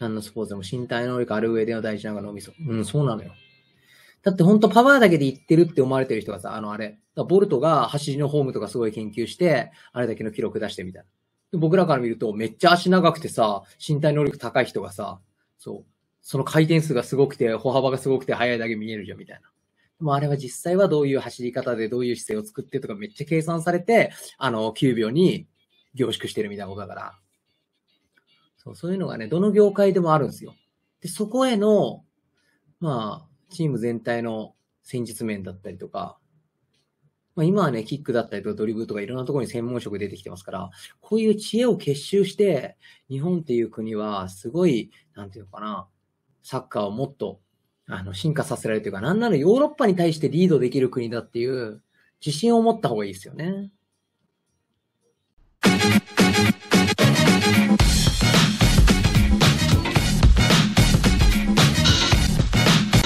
何のスポーツでも身体能力ある上での大事なのが脳みそ。うん、そうなのよ。だってほんとパワーだけでいってるって思われてる人がさ、あのあれ、ボルトが走りのフォームとかすごい研究して、あれだけの記録出してみたいな。僕らから見ると、めっちゃ足長くてさ、身体能力高い人がさ、そう、その回転数がすごくて、歩幅がすごくて速いだけ見えるじゃん、みたいな。でもあれは実際はどういう走り方で、どういう姿勢を作ってとかめっちゃ計算されて、あの、9秒に凝縮してるみたいなことだから。そうそういうのがね、どの業界でもあるんですよ。で、そこへの、まあ、チーム全体の戦術面だったりとか、まあ、今はね、キックだったりとかドリブルとかいろんなところに専門職出てきてますから、こういう知恵を結集して、日本っていう国はすごい、なんていうのかな、サッカーをもっと、あの、進化させられるというか、なんならヨーロッパに対してリードできる国だっていう自信を持った方がいいですよね。